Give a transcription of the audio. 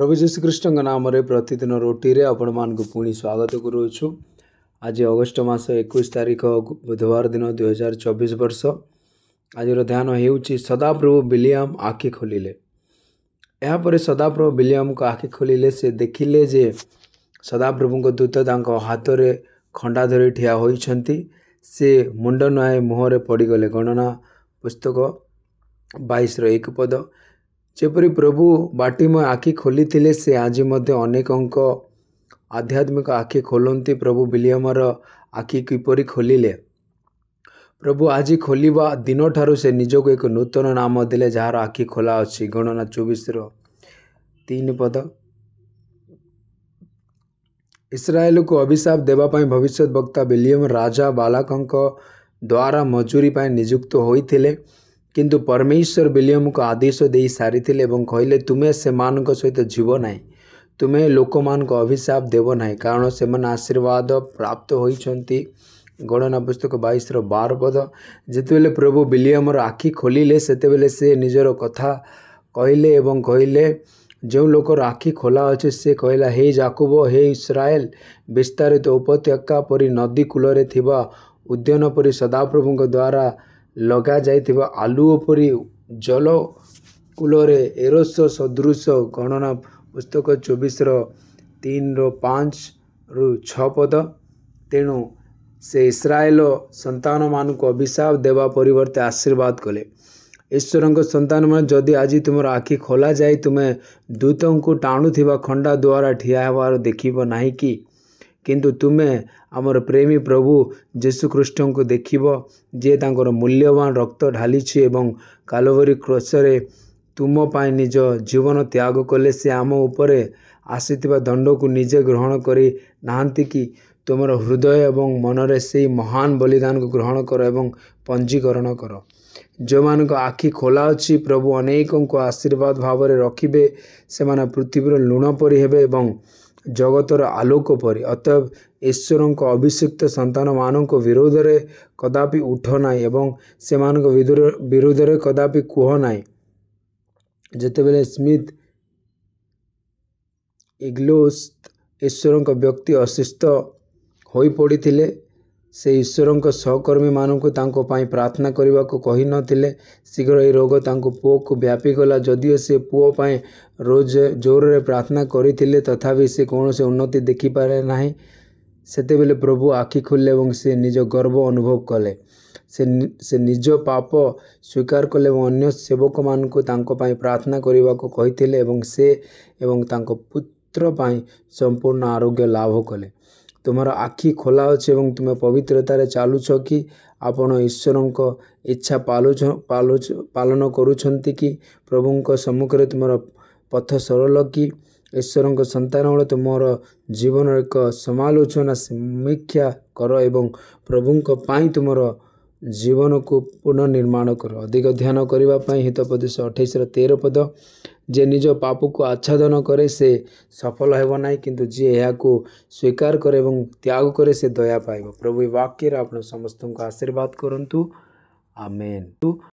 ପ୍ରଭୁ ଯୀଶୁଖ୍ରୀଷ୍ଣଙ୍କ ନାମରେ ପ୍ରତିଦିନ ରୁଟିରେ ଆପଣମାନଙ୍କୁ ପୁଣି ସ୍ୱାଗତ କରୁଅଛୁ ଆଜି ଅଗଷ୍ଟ ମାସ ଏକୋଇଶ ତାରିଖ ବୁଧବାର ଦିନ ଦୁଇହଜାର ଚବିଶ ବର୍ଷ ଆଜିର ଧ୍ୟାନ ହେଉଛି ସଦାପ୍ରଭୁ ବିଲିୟମ୍ ଆଖି ଖୋଲିଲେ ଏହାପରେ ସଦାପ୍ରଭୁ ବିଲିୟମ୍ଙ୍କ ଆଖି ଖୋଲିଲେ ସେ ଦେଖିଲେ ଯେ ସଦାପ୍ରଭୁଙ୍କ ଦୂତ ତାଙ୍କ ହାତରେ ଖଣ୍ଡା ଧରି ଠିଆ ହୋଇଛନ୍ତି ସେ ମୁଣ୍ଡ ନୁହେଁ ମୁହଁରେ ପଡ଼ିଗଲେ ଗଣନା ପୁସ୍ତକ ବାଇଶର ଏକ ପଦ ଯେପରି ପ୍ରଭୁ ବାଟିମୟ ଆଖି ଖୋଲିଥିଲେ ସେ ଆଜି ମଧ୍ୟ ଅନେକଙ୍କ ଆଧ୍ୟାତ୍ମିକ ଆଖି ଖୋଲନ୍ତି ପ୍ରଭୁ ବିଲିୟମର ଆଖି କିପରି ଖୋଲିଲେ ପ୍ରଭୁ ଆଜି ଖୋଲିବା ଦିନଠାରୁ ସେ ନିଜକୁ ଏକ ନୂତନ ନାମ ଦେଲେ ଯାହାର ଆଖି ଖୋଲା ଅଛି ଗଣନା ଚବିଶର ତିନି ପଦ ଇସ୍ରାଏଲକୁ ଅଭିଶାପ ଦେବା ପାଇଁ ଭବିଷ୍ୟତ ବକ୍ତା ବିଲିୟମ ରାଜା ବାଲାକଙ୍କ ଦ୍ୱାରା ମଜୁରୀ ପାଇଁ ନିଯୁକ୍ତ ହୋଇଥିଲେ किंतु परमेश्वर विलियम को आदेश दे सारी कहले तुम्हें से मानत जीवना तुम्हें लोक मान अभिशाप देवना कारण से आशीर्वाद प्राप्त होती गणना पुस्तक बैस रार पद जितेबले प्रभु विलियमर आखि खोल से निजर कथा कहले कहले जो लोकर आखि खोला अच्छे से कहला हे जाकुब हे इसराएल विस्तारित तो उपत्यका पी नदीकूल कूल उद्यन पी सदाप्रभु द्वारा ଲଗାଯାଇଥିବା ଆଲୁଅ ପରି ଜଲକୂଳରେ ଏରସ ସଦୃଶ ଗଣନା ପୁସ୍ତକ ଚବିଶର ତିନିର ପାଞ୍ଚରୁ ଛଅ ପଦ ତେଣୁ ସେ ଇସ୍ରାଏଲ ସନ୍ତାନମାନଙ୍କୁ ଅଭିଶାପ ଦେବା ପରିବର୍ତ୍ତେ ଆଶୀର୍ବାଦ କଲେ ଈଶ୍ୱରଙ୍କ ସନ୍ତାନମାନେ ଯଦି ଆଜି ତୁମର ଆଖି ଖୋଲାଯାଇ ତୁମେ ଦୂତଙ୍କୁ ଟାଣୁଥିବା ଖଣ୍ଡା ଦ୍ୱାରା ଠିଆ ହେବାର ଦେଖିବ ନାହିଁ କି କିନ୍ତୁ ତୁମେ ଆମର ପ୍ରେମୀ ପ୍ରଭୁ ଯୀଶୁଖ୍ରୀଷ୍ଟଙ୍କୁ ଦେଖିବ ଯିଏ ତାଙ୍କର ମୂଲ୍ୟବାନ ରକ୍ତ ଢାଲିଛି ଏବଂ କାଲୋବରୀ କ୍ରୋଶରେ ତୁମ ପାଇଁ ନିଜ ଜୀବନ ତ୍ୟାଗ କଲେ ସେ ଆମ ଉପରେ ଆସିଥିବା ଦଣ୍ଡକୁ ନିଜେ ଗ୍ରହଣ କରି ନାହାନ୍ତି କି ତୁମର ହୃଦୟ ଏବଂ ମନରେ ସେହି ମହାନ ବଳିଦାନକୁ ଗ୍ରହଣ କର ଏବଂ ପଞ୍ଜୀକରଣ କର ଯେଉଁମାନଙ୍କ ଆଖି ଖୋଲା ଅଛି ପ୍ରଭୁ ଅନେକଙ୍କୁ ଆଶୀର୍ବାଦ ଭାବରେ ରଖିବେ ସେମାନେ ପୃଥିବୀର ଲୁଣ ପରି ହେବେ ଏବଂ जग وتر আলোক পরি অতএব ঈশ্বরଙ୍କ অবিষক্ত সন্তান মানونکو বিরোধরে कदापि उठोनाई एवं সেমানক বিধুর বিরোধরে कदापि কোহনাই জেতেবেলে স্মিথ এগ্লস্ট ঈশ্বরଙ୍କ ব্যক্তি অশিষ্ট হইপড়িwidetildeলে ସେ ଈଶ୍ୱରଙ୍କ ସହକର୍ମୀମାନଙ୍କୁ ତାଙ୍କ ପାଇଁ ପ୍ରାର୍ଥନା କରିବାକୁ କହି ନଥିଲେ ଶୀଘ୍ର ଏହି ରୋଗ ତାଙ୍କ ପୁଅକୁ ବ୍ୟାପିଗଲା ଯଦିଓ ସେ ପୁଅ ପାଇଁ ରୋଜ ଜୋରରେ ପ୍ରାର୍ଥନା କରିଥିଲେ ତଥାପି ସେ କୌଣସି ଉନ୍ନତି ଦେଖିପାରେ ନାହିଁ ସେତେବେଳେ ପ୍ରଭୁ ଆଖି ଖୋଲିଲେ ଏବଂ ସେ ନିଜ ଗର୍ବ ଅନୁଭବ କଲେ ସେ ସେ ନିଜ ପାପ ସ୍ୱୀକାର କଲେ ଏବଂ ଅନ୍ୟ ସେବକମାନଙ୍କୁ ତାଙ୍କ ପାଇଁ ପ୍ରାର୍ଥନା କରିବାକୁ କହିଥିଲେ ଏବଂ ସେ ଏବଂ ତାଙ୍କ ପୁତ୍ର ପାଇଁ ସମ୍ପୂର୍ଣ୍ଣ ଆରୋଗ୍ୟ ଲାଭ କଲେ ତୁମର ଆଖି ଖୋଲା ଅଛି ଏବଂ ତୁମେ ପବିତ୍ରତାରେ ଚାଲୁଛ କି ଆପଣ ଈଶ୍ୱରଙ୍କ ଇଚ୍ଛା ପାଲୁଛ ପାଲୁଛ ପାଳନ କରୁଛନ୍ତି କି ପ୍ରଭୁଙ୍କ ସମ୍ମୁଖରେ ତୁମର ପଥ ସରଳ କି ଈଶ୍ୱରଙ୍କ ସନ୍ତାନ ବେଳେ ତୁମର ଜୀବନର ଏକ ସମାଲୋଚନା ସମୀକ୍ଷା କର ଏବଂ ପ୍ରଭୁଙ୍କ ପାଇଁ ତୁମର ଜୀବନକୁ ପୁନଃନିର୍ମାଣ କର ଅଧିକ ଧ୍ୟାନ କରିବା ପାଇଁ ହିତପ୍ରଦେଶ ଅଠେଇଶର ତେର ପଦ ଯିଏ ନିଜ ପାପକୁ ଆଚ୍ଛାଦନ କରେ ସେ ସଫଳ ହେବ ନାହିଁ କିନ୍ତୁ ଯିଏ ଏହାକୁ ସ୍ୱୀକାର କରେ ଏବଂ ତ୍ୟାଗ କରେ ସେ ଦୟା ପାଇବ ପ୍ରଭୁ ଏ ବାକ୍ୟରେ ଆପଣ ସମସ୍ତଙ୍କୁ ଆଶୀର୍ବାଦ କରନ୍ତୁ ଆମେନ୍